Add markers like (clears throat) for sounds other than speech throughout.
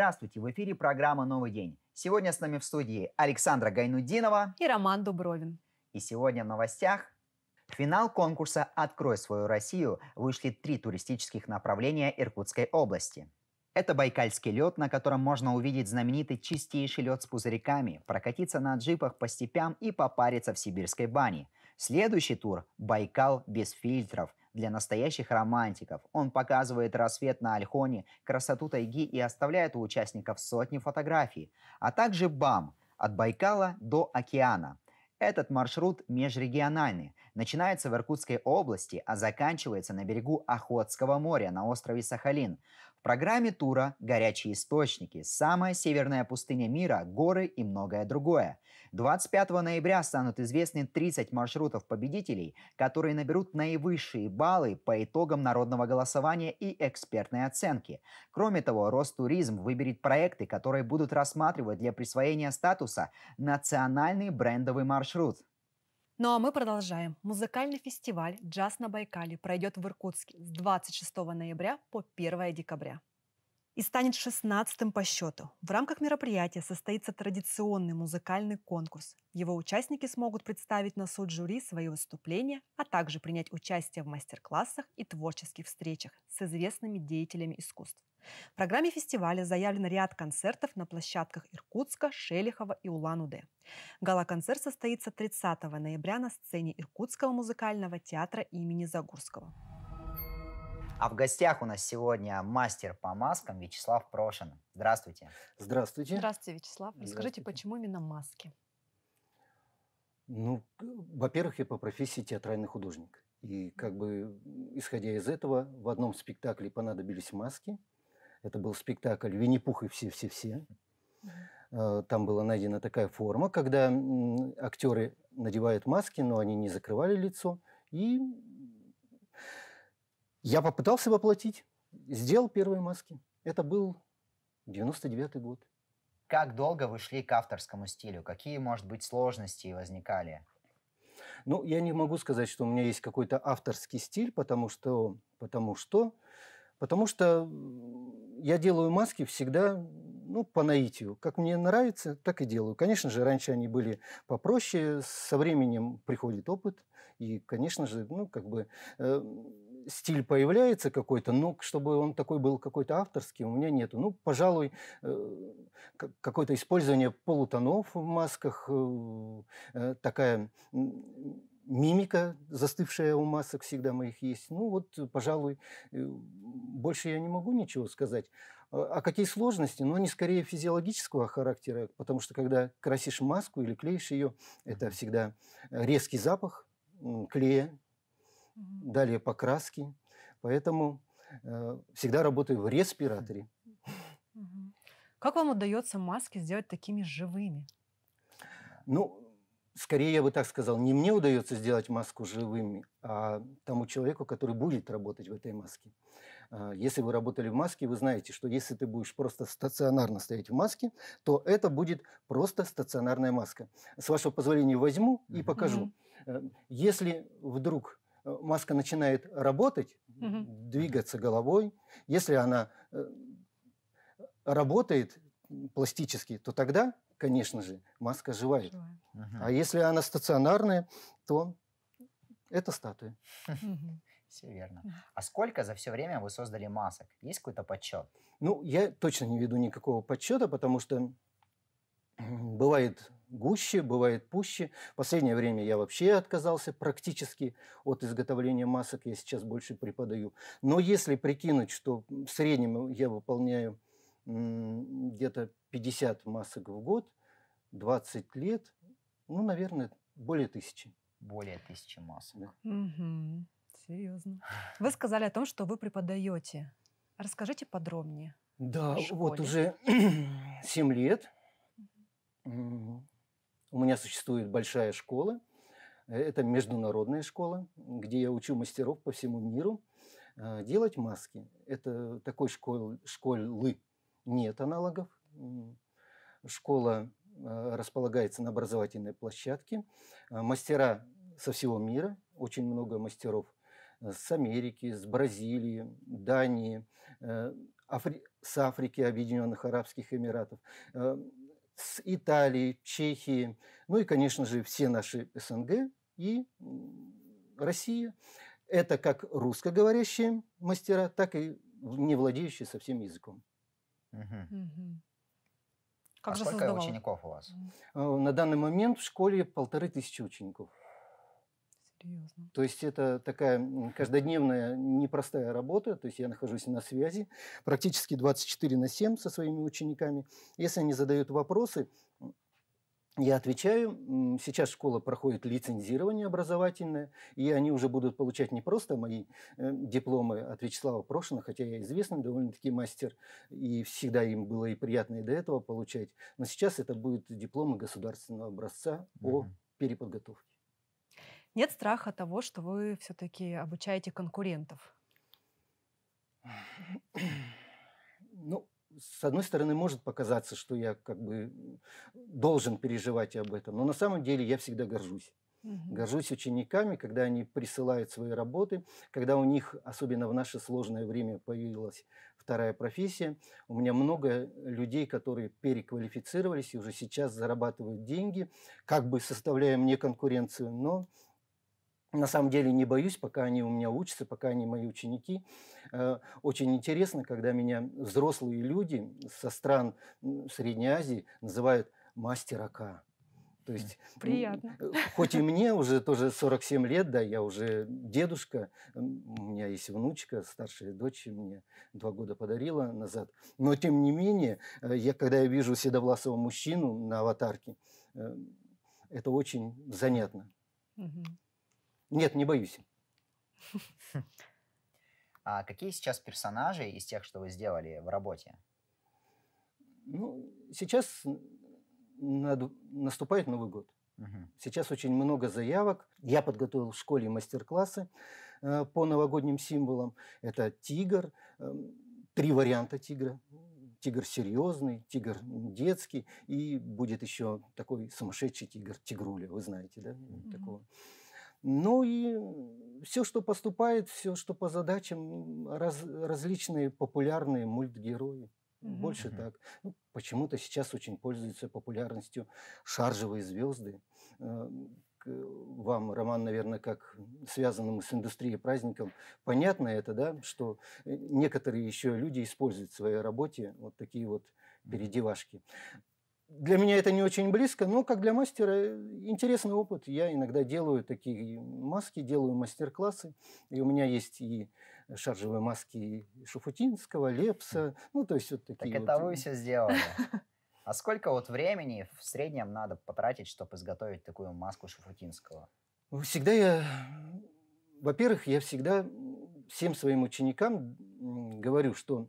Здравствуйте! В эфире программа «Новый день». Сегодня с нами в студии Александра Гайнудинова и Роман Дубровин. И сегодня в новостях в финал конкурса «Открой свою Россию» вышли три туристических направления Иркутской области. Это байкальский лед, на котором можно увидеть знаменитый чистейший лед с пузырьками, прокатиться на джипах по степям и попариться в сибирской бане. Следующий тур – Байкал без фильтров, для настоящих романтиков. Он показывает рассвет на Альхоне, красоту тайги и оставляет у участников сотни фотографий. А также БАМ – от Байкала до океана. Этот маршрут межрегиональный. Начинается в Иркутской области, а заканчивается на берегу Охотского моря на острове Сахалин программе тура «Горячие источники», «Самая северная пустыня мира», «Горы» и многое другое. 25 ноября станут известны 30 маршрутов победителей, которые наберут наивысшие баллы по итогам народного голосования и экспертной оценки. Кроме того, Ростуризм выберет проекты, которые будут рассматривать для присвоения статуса национальный брендовый маршрут. Ну а мы продолжаем. Музыкальный фестиваль «Джаз на Байкале» пройдет в Иркутске с 26 ноября по 1 декабря и станет 16 по счету. В рамках мероприятия состоится традиционный музыкальный конкурс. Его участники смогут представить на суд жюри свои выступления, а также принять участие в мастер-классах и творческих встречах с известными деятелями искусств. В программе фестиваля заявлен ряд концертов на площадках Иркутска, Шелихова и Улан-Удэ. Гала-концерт состоится 30 ноября на сцене Иркутского музыкального театра имени Загурского. А в гостях у нас сегодня мастер по маскам Вячеслав Прошин. Здравствуйте. Здравствуйте. Здравствуйте, Вячеслав. Расскажите, почему именно маски? Ну, во-первых, я по профессии театральный художник. И как бы, исходя из этого, в одном спектакле понадобились маски. Это был спектакль «Винни-Пух и все-все-все». Э, там была найдена такая форма, когда актеры надевают маски, но они не закрывали лицо, и я попытался воплотить, сделал первые маски. Это был 99 год. Как долго вы шли к авторскому стилю? Какие, может быть, сложности возникали? Ну, я не могу сказать, что у меня есть какой-то авторский стиль, потому что, потому что, потому что я делаю маски всегда ну, по наитию. Как мне нравится, так и делаю. Конечно же, раньше они были попроще, со временем приходит опыт, и, конечно же, ну, как бы э, стиль появляется какой-то, но чтобы он такой был какой-то авторский, у меня нету. Ну, пожалуй, э, какое-то использование полутонов в масках, э, э, такая мимика, застывшая у масок, всегда моих есть. Ну вот, пожалуй, больше я не могу ничего сказать. А какие сложности? Ну, они скорее физиологического характера, потому что когда красишь маску или клеишь ее, это всегда резкий запах клея, далее покраски. Поэтому э, всегда работаю в респираторе. Как вам удается маски сделать такими живыми? Ну, скорее я бы так сказал, не мне удается сделать маску живыми, а тому человеку, который будет работать в этой маске. А, если вы работали в маске, вы знаете, что если ты будешь просто стационарно стоять в маске, то это будет просто стационарная маска. С вашего позволения возьму и покажу. Mm-hmm. Если вдруг Э, маска начинает работать, угу. двигаться головой. Если она э, работает пластически, то тогда, конечно же, маска живая. Угу. А если она стационарная, то это статуя. Все верно. А сколько за все время вы создали масок? Есть какой-то подсчет? Ну, я точно не веду никакого подсчета, потому что бывает гуще, бывает пуще. В последнее время я вообще отказался практически от изготовления масок, я сейчас больше преподаю. Но если прикинуть, что в среднем я выполняю где-то 50 масок в год, 20 лет, ну, наверное, более тысячи. Более тысячи масок. Да. Угу. Серьезно. Вы сказали о том, что вы преподаете. Расскажите подробнее. Да, вот уже 7 (clears throat) лет – у меня существует большая школа. Э, это международная школа, где я учу мастеров по всему миру э, делать маски. Это такой школы, школы нет аналогов. Школа э, располагается на образовательной площадке. Мастера со всего мира, очень много мастеров с Америки, с Бразилии, Дании, Афри... с Африки, Объединенных Арабских Эмиратов с Италией, Чехией, ну и, конечно же, все наши СНГ и Россия. Это как русскоговорящие мастера, так и не владеющие совсем языком. Угу. Угу. Как а же сколько создавал? учеников у вас? Э, на данный момент в школе полторы тысячи учеников. Серьезно. То есть это такая каждодневная непростая работа. То есть я нахожусь на связи практически 24 на 7 со своими учениками. Если они задают вопросы, я отвечаю, сейчас школа проходит лицензирование образовательное, и они уже будут получать не просто мои э, дипломы от Вячеслава Прошина, хотя я известный довольно-таки мастер, и всегда им было и приятно и до этого получать, но сейчас это будут дипломы государственного образца по переподготовке. Нет страха того, что вы все-таки обучаете конкурентов? Ну, с одной стороны, может показаться, что я как бы должен переживать об этом, но на самом деле я всегда горжусь. Угу. Горжусь учениками, когда они присылают свои работы, когда у них, особенно в наше сложное время, появилась вторая профессия. У меня много людей, которые переквалифицировались и уже сейчас зарабатывают деньги, как бы составляя мне конкуренцию, но на самом деле не боюсь, пока они у меня учатся, пока они мои ученики. Э, очень интересно, когда меня взрослые люди со стран Средней Азии называют мастер АК. То есть, Приятно. Э, хоть и мне уже тоже 47 лет, да, я уже дедушка, у меня есть внучка, старшая дочь мне два года подарила назад. Но тем не менее, э, я, когда я вижу седовласого мужчину на аватарке, это очень занятно. Угу. Нет, не боюсь. (laughs) А какие сейчас персонажи из тех, что вы сделали в работе? Ну, сейчас над... наступает Новый год. Угу. Сейчас очень много заявок. Я подготовил в школе мастер-классы э, по новогодним символам. Это тигр, э, три варианта тигра. Тигр серьезный, тигр детский и будет еще такой сумасшедший тигр, тигруля, вы знаете, да, угу. такого. Ну и все, что поступает, все, что по задачам, раз, различные популярные мультгерои. Угу. Больше mm так. Ну, почему-то сейчас очень пользуются популярностью шаржевые звезды. Э, э, вам, Роман, наверное, как связанному с индустрией праздником, понятно это, да, что э, некоторые еще люди используют в своей работе вот такие вот передевашки для меня это не очень близко, но как для мастера э, интересный опыт. Я иногда делаю такие маски, делаю мастер-классы. И у меня есть и шаржевые маски Шуфутинского, Лепса. Ну, то есть вот такие Так вот. это вы все сделали. А сколько вот времени в среднем надо потратить, чтобы изготовить такую маску Шуфутинского? Всегда я... Во-первых, я всегда всем своим ученикам говорю, что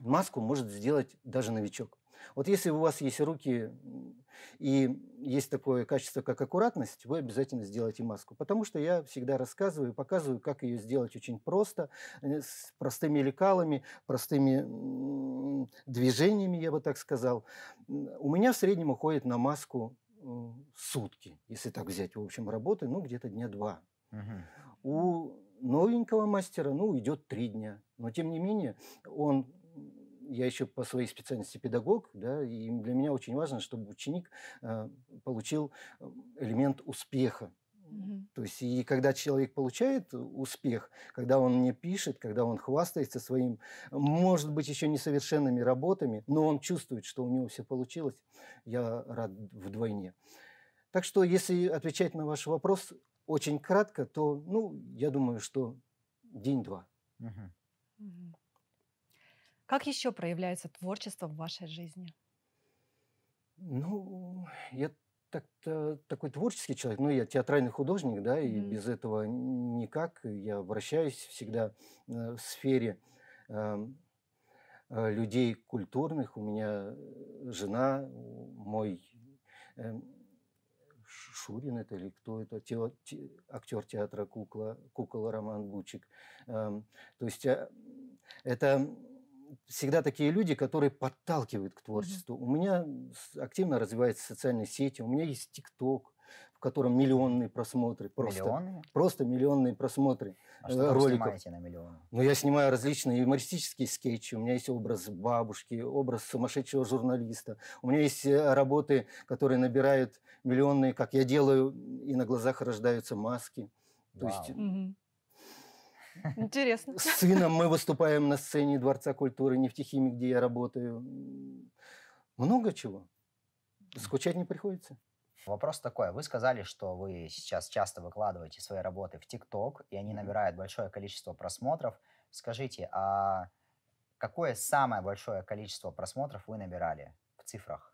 маску может сделать даже новичок. Вот если у вас есть руки и есть такое качество, как аккуратность, вы обязательно сделаете маску. Потому что я всегда рассказываю, показываю, как ее сделать очень просто, э, с простыми лекалами, простыми движениями, я бы так сказал. У меня в среднем уходит на маску э, сутки, если так взять, в общем, работы, ну, где-то дня два. Угу. У новенького мастера, ну, идет три дня. Но, тем не менее, он я еще по своей специальности педагог, да, и для меня очень важно, чтобы ученик э, получил эм, элемент успеха. Mm-hmm. То есть, и когда человек получает успех, когда он мне пишет, когда он хвастается своим, может быть, еще несовершенными работами, но он чувствует, что у него все получилось, я рад вдвойне. Так что, если отвечать на ваш вопрос очень кратко, то, ну, я думаю, что день-два. Угу. Mm-hmm. Как еще проявляется творчество в вашей жизни? Ну, я так такой творческий человек, ну, я театральный художник, да, и mm. без этого никак. Я вращаюсь всегда э, в сфере эм, э, людей культурных. У меня э, жена, мой э, Шурин это или кто это, те, те, актер театра кукла, кукол Роман Бучик. Э, то есть э, это всегда такие люди, которые подталкивают к творчеству. Mm-hmm. У меня активно развиваются социальные сети, у меня есть ТикТок, в котором миллионные просмотры. Просто, миллионные? Просто миллионные просмотры а э, что роликов. Вы на миллион? Ну, я снимаю различные юмористические скетчи. У меня есть образ бабушки, образ сумасшедшего журналиста. У меня есть э, работы, которые набирают миллионные, как я делаю, и на глазах рождаются маски. Вау. То есть... Угу. Интересно. С сыном мы выступаем на сцене Дворца культуры нефтехимик, где я работаю. Много чего. Скучать не приходится. Вопрос такой. Вы сказали, что вы сейчас часто выкладываете свои работы в ТикТок, и они набирают большое количество просмотров. Скажите, а какое самое большое количество просмотров вы набирали в цифрах?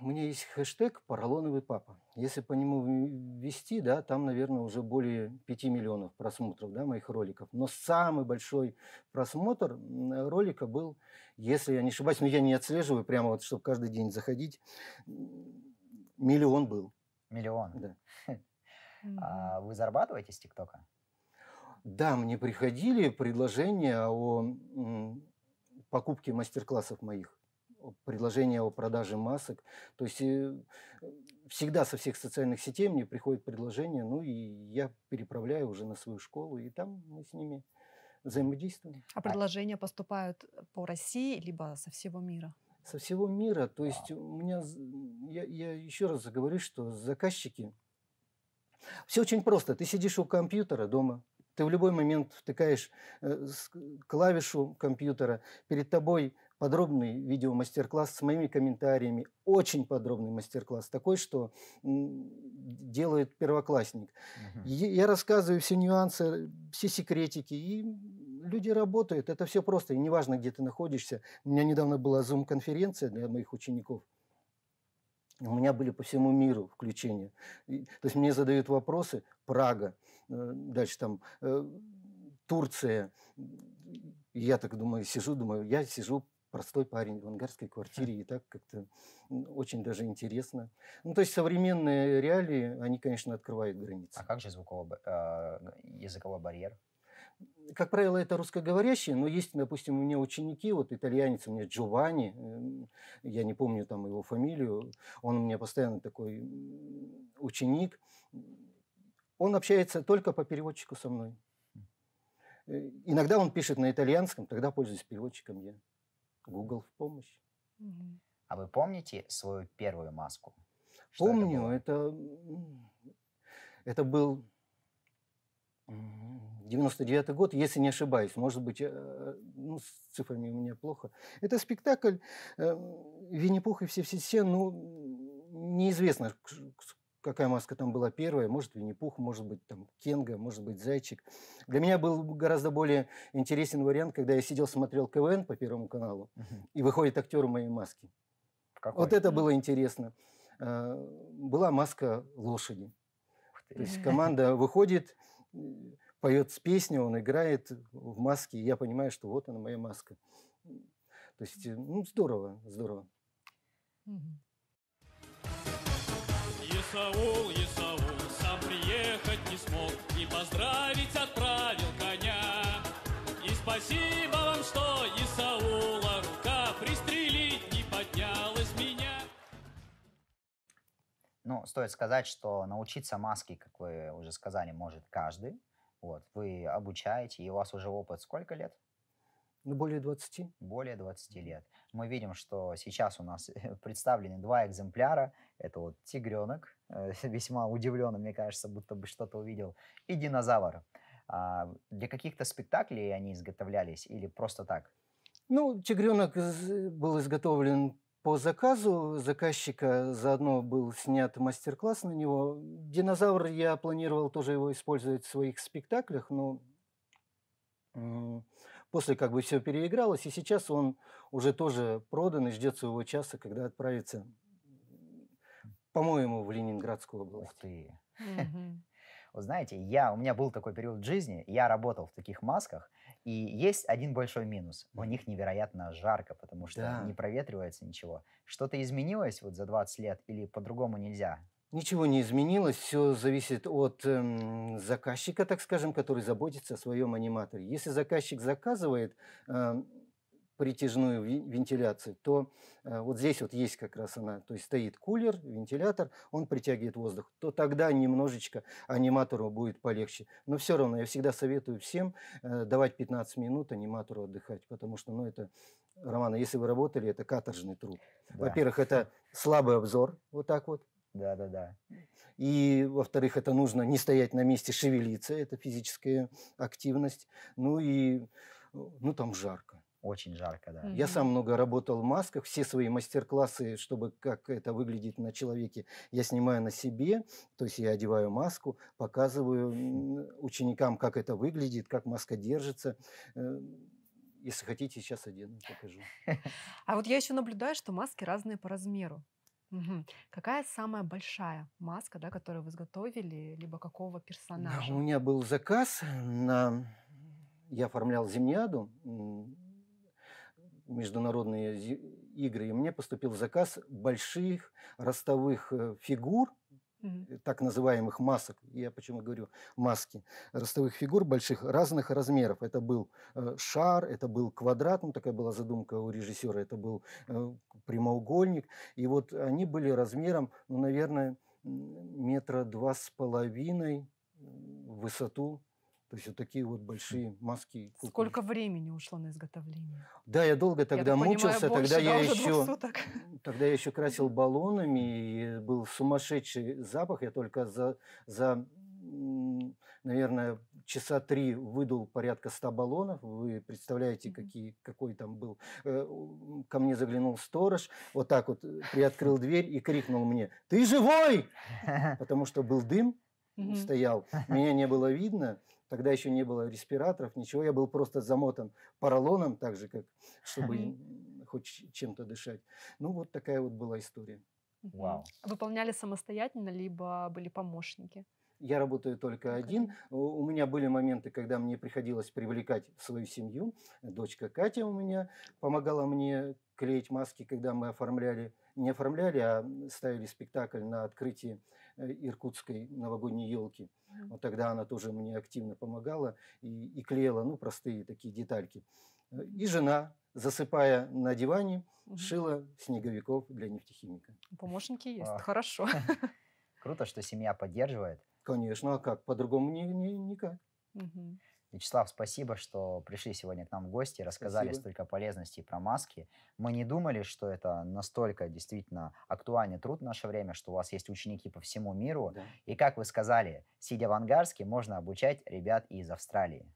У меня есть хэштег «Поролоновый папа». Если по нему ввести, да, там, наверное, уже более 5 миллионов просмотров да, моих роликов. Но самый большой просмотр ролика был, если я не ошибаюсь, но я не отслеживаю прямо, вот, чтобы каждый день заходить, миллион был. Миллион? Да. (laughs) А вы зарабатываете с ТикТока? Да, мне приходили предложения о покупке мастер-классов моих предложения о продаже масок. То есть э, всегда со всех социальных сетей мне приходят предложения, ну и я переправляю уже на свою школу, и там мы с ними взаимодействуем. А предложения поступают по России, либо со всего мира? Со всего мира. То есть а. у меня, я, я еще раз заговорю, что заказчики, все очень просто. Ты сидишь у компьютера дома, ты в любой момент втыкаешь э, клавишу компьютера, перед тобой подробный видеомастер-класс с моими комментариями, очень подробный мастер-класс, такой, что делает первоклассник. Угу. Я рассказываю все нюансы, все секретики, и люди работают, это все просто, и неважно, где ты находишься. У меня недавно была зум конференция для моих учеников, у меня были по всему миру включения. то есть мне задают вопросы Прага, э, дальше там э, Турция. я так думаю, сижу, думаю, я сижу простой парень в ангарской квартире, и так как-то очень даже интересно. Ну, то есть современные реалии, они, конечно, открывают а границы. А как же звуковой, э, языковой барьер? Как правило, это русскоговорящие, но есть, допустим, у меня ученики, вот итальянец у меня Джованни, эм, я не помню там его фамилию, он у меня постоянно такой ученик, он общается только по переводчику со мной. Хм. Э, иногда он пишет на итальянском, тогда пользуюсь переводчиком я. Google в помощь. Mm-hmm. А вы помните свою первую маску? Что Помню, это, это, это был 99 год, если не ошибаюсь, может быть, э, ну, с цифрами у меня плохо. Это спектакль э, «Винни-Пух и все-все-все», ну, неизвестно, какая маска там была первая, может, Винни-Пух, может быть, там Кенга, может быть, Зайчик. Для меня был гораздо более интересен вариант, когда я сидел, смотрел КВН по Первому каналу, и выходит актер моей маски. Какой? Вот это было интересно. А, была маска лошади. То есть команда (laughs) выходит, поет с песни, он играет в маске, и я понимаю, что вот она моя маска. То есть, э, ну, здорово, здорово. Исаул, Исаул сам приехать не смог И поздравить отправил коня И спасибо вам, что Исаула рука Пристрелить не поднялась меня ну, стоит сказать, что научиться маске, как вы уже сказали, может каждый. Вот, вы обучаете, и у вас уже опыт сколько лет? Ну, более 20. Более 20 лет. Мы видим, что сейчас у нас (laughs) представлены два экземпляра. Это вот тигренок Э, весьма удивлен, мне кажется, будто бы что-то увидел, и «Динозавр». А, для каких-то спектаклей они изготовлялись или просто так? Ну, «Тигренок» был изготовлен по заказу заказчика, заодно был снят мастер-класс на него. «Динозавр» я планировал тоже его использовать в своих спектаклях, но после как бы все переигралось, и сейчас он уже тоже продан и ждет своего часа, когда отправится по-моему, в Ленинградскую область. Ух ты. (laughs) Вот знаете, я, у меня был такой период жизни, я работал в таких масках, и есть один большой минус. У них невероятно жарко, потому что да. не проветривается ничего. Что-то изменилось вот за 20 лет или по-другому нельзя? Ничего не изменилось, все зависит от эм, заказчика, так скажем, который заботится о своем аниматоре. Если заказчик заказывает эм, притяжную вентиляцию, то э, вот здесь вот есть как раз она, то есть стоит кулер, вентилятор, он притягивает воздух, то тогда немножечко аниматору будет полегче. Но все равно я всегда советую всем э, давать 15 минут аниматору отдыхать, потому что, ну, это, Роман, а если вы работали, это каторжный труд. Да. Во-первых, это слабый обзор, вот так вот, да, да, да. И, во-вторых, это нужно не стоять на месте, шевелиться, это физическая активность. Ну и, ну там жарко. Очень жарко, да. Mm-hmm. Я сам много работал в масках. Все свои мастер-классы, чтобы как это выглядит на человеке, я снимаю на себе. То есть я одеваю маску, показываю ученикам, как это выглядит, как маска держится. Э, если хотите, сейчас одену, покажу. (laughs) А вот я еще наблюдаю, что маски разные по размеру. Угу. Какая самая большая маска, да, которую вы изготовили, либо какого персонажа? У меня был заказ на... Я оформлял зимниаду международные игры, и мне поступил заказ больших ростовых э, фигур, mm-hmm. так называемых масок. Я почему говорю маски ростовых фигур больших разных размеров. Это был э, шар, это был квадрат, ну такая была задумка у режиссера, это был прямоугольник. И вот они были размером, ну наверное, метра два с половиной в высоту то есть вот такие вот большие мазки. Кукольные. Сколько времени ушло на изготовление? Да, я долго тогда я мучился. Понимаю, тогда, я еще, тогда я еще красил баллонами, и был сумасшедший запах. Я только за, за наверное, часа три выдул порядка ста баллонов. Вы представляете, какие, какой там был. Э, ко мне заглянул сторож, вот так вот э, приоткрыл дверь и крикнул мне, «Ты живой!» (laughs) Потому что был дым, стоял, меня не было видно. Тогда еще не было респираторов, ничего. Я был просто замотан поролоном, так же, как, чтобы хоть чем-то дышать. Ну, вот такая вот была история. Вау. Выполняли самостоятельно, либо были помощники? Я работаю только один. У меня были моменты, когда мне приходилось привлекать свою семью. Дочка Катя у меня помогала мне клеить маски, когда мы оформляли, не оформляли, а ставили спектакль на открытии Э, иркутской новогодней елки. Вот тогда она тоже мне активно помогала и, и клеила, ну, простые такие детальки. Э, и жена, засыпая на диване, угу. шила снеговиков для нефтехимика. Помощники есть, а. хорошо. (laughs) Круто, что семья поддерживает. Конечно, а как? По-другому ни, ни, никак. Угу. Вячеслав, спасибо, что пришли сегодня к нам в гости, рассказали спасибо. столько полезностей про маски. Мы не думали, что это настолько действительно актуальный труд в наше время, что у вас есть ученики по всему миру. Да. И как вы сказали, сидя в ангарске, можно обучать ребят из Австралии.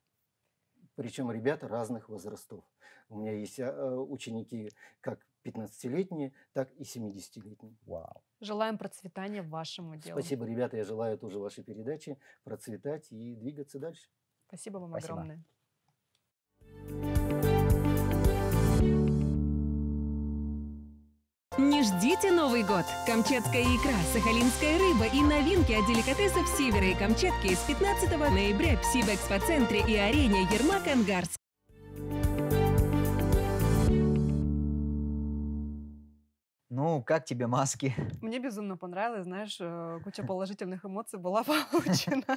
Причем ребята разных возрастов. У меня есть а, а, ученики как 15-летние, так и 70-летние. Вау. Желаем процветания вашему делу. Спасибо, ребята. Я желаю тоже вашей передачи процветать и двигаться дальше. Спасибо вам Спасибо. огромное. Не ждите Новый год! Камчатская икра, сахалинская рыба и новинки от деликатесов Севера и Камчатки с 15 ноября в Сибэкспоцентре и арене Ермак-Ангарск. Ну, как тебе маски? (laughs) Мне безумно понравилось, знаешь, э, куча (laughs) положительных эмоций была (laughs) получена.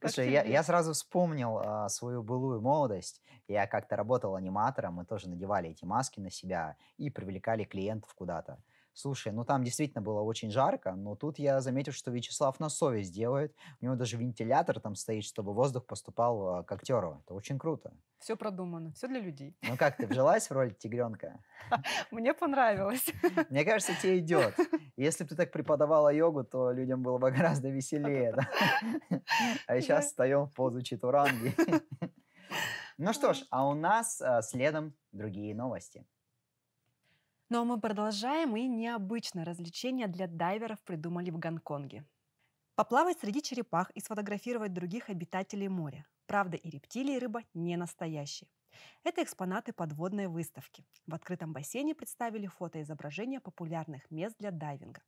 Слушай, я, я сразу вспомнил э, свою былую молодость. Я как-то работал аниматором, мы тоже надевали эти маски на себя и привлекали клиентов куда-то. Слушай, ну там действительно было очень жарко, но тут я заметил, что Вячеслав на совесть делает. У него даже вентилятор там стоит, чтобы воздух поступал а, к актеру. Это очень круто. Все продумано, все для людей. Ну как, ты вжилась в роль тигренка? (laughs) Мне понравилось. (laughs) Мне кажется, тебе идет. Если бы ты так преподавала йогу, то людям было бы гораздо веселее. (laughs) А сейчас встаем в позу читуранги. Ну что ж, а у нас а, следом другие новости. Ну а мы продолжаем, и необычное развлечение для дайверов придумали в Гонконге. Поплавать среди черепах и сфотографировать других обитателей моря. Правда, и рептилии и рыба не настоящие. Это экспонаты подводной выставки. В открытом бассейне представили фотоизображения популярных мест для дайвинга.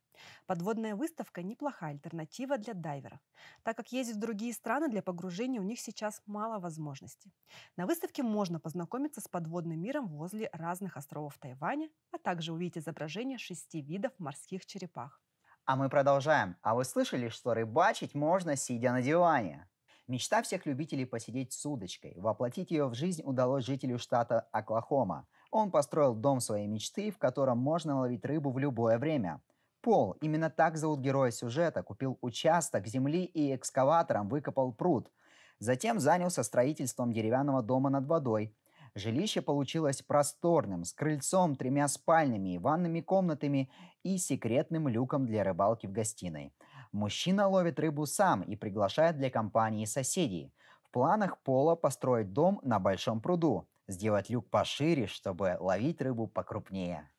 Подводная выставка – неплохая альтернатива для дайверов, так как ездить в другие страны для погружения у них сейчас мало возможностей. На выставке можно познакомиться с подводным миром возле разных островов Тайваня, а также увидеть изображения шести видов морских черепах. А мы продолжаем. А вы слышали, что рыбачить можно, сидя на диване? Мечта всех любителей посидеть с удочкой. Воплотить ее в жизнь удалось жителю штата Оклахома. Он построил дом своей мечты, в котором можно ловить рыбу в любое время. Пол, именно так зовут героя сюжета, купил участок земли и экскаватором выкопал пруд. Затем занялся строительством деревянного дома над водой. Жилище получилось просторным, с крыльцом, тремя спальнями, ванными комнатами и секретным люком для рыбалки в гостиной – Мужчина ловит рыбу сам и приглашает для компании соседей. В планах Пола построить дом на большом пруду, сделать люк пошире, чтобы ловить рыбу покрупнее.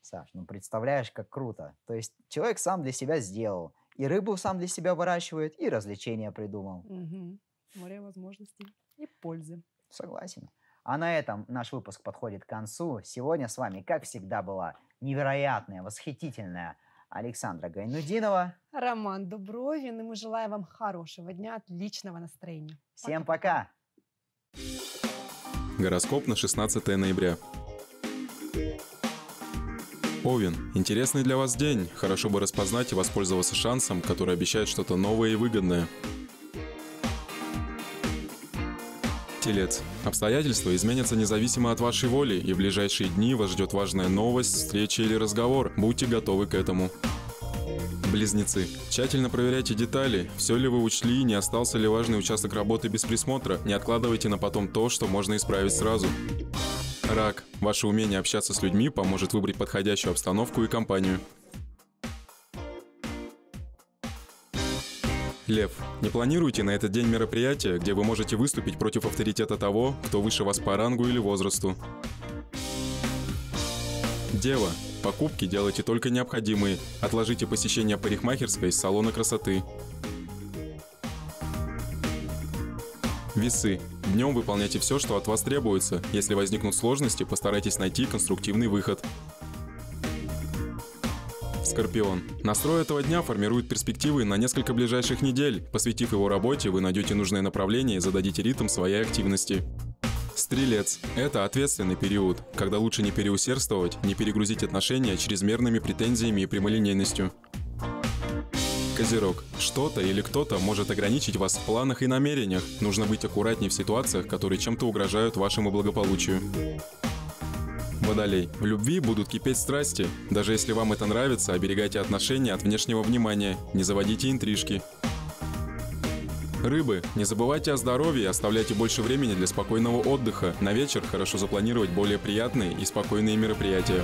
Саш, ну представляешь, как круто. То есть человек сам для себя сделал. И рыбу сам для себя выращивает, и развлечения придумал. Угу. Море возможностей и пользы. Согласен. А на этом наш выпуск подходит к концу. Сегодня с вами, как всегда, была невероятная, восхитительная, Александра Гайнудинова. Роман Дубровин. И мы желаем вам хорошего дня, отличного настроения. Всем пока! Гороскоп на 16 ноября. Овен. Интересный для вас день. Хорошо бы распознать и воспользоваться шансом, который обещает что-то новое и выгодное. лет. Обстоятельства изменятся независимо от вашей воли, и в ближайшие дни вас ждет важная новость, встреча или разговор. Будьте готовы к этому. Близнецы. Тщательно проверяйте детали, все ли вы учли, не остался ли важный участок работы без присмотра. Не откладывайте на потом то, что можно исправить сразу. Рак. Ваше умение общаться с людьми поможет выбрать подходящую обстановку и компанию. Лев, не планируйте на этот день мероприятие, где вы можете выступить против авторитета того, кто выше вас по рангу или возрасту. Дева, покупки делайте только необходимые, отложите посещение парикмахерской из салона красоты. Весы. Днем выполняйте все, что от вас требуется. Если возникнут сложности, постарайтесь найти конструктивный выход. Скорпион. Настрой этого дня формирует перспективы на несколько ближайших недель. Посвятив его работе, вы найдете нужное направление и зададите ритм своей активности. Стрелец – это ответственный период, когда лучше не переусердствовать, не перегрузить отношения чрезмерными претензиями и прямолинейностью. Козерог. Что-то или кто-то может ограничить вас в планах и намерениях. Нужно быть аккуратнее в ситуациях, которые чем-то угрожают вашему благополучию. Водолей. В любви будут кипеть страсти. Даже если вам это нравится, оберегайте отношения от внешнего внимания, не заводите интрижки. Рыбы, не забывайте о здоровье и оставляйте больше времени для спокойного отдыха. На вечер хорошо запланировать более приятные и спокойные мероприятия.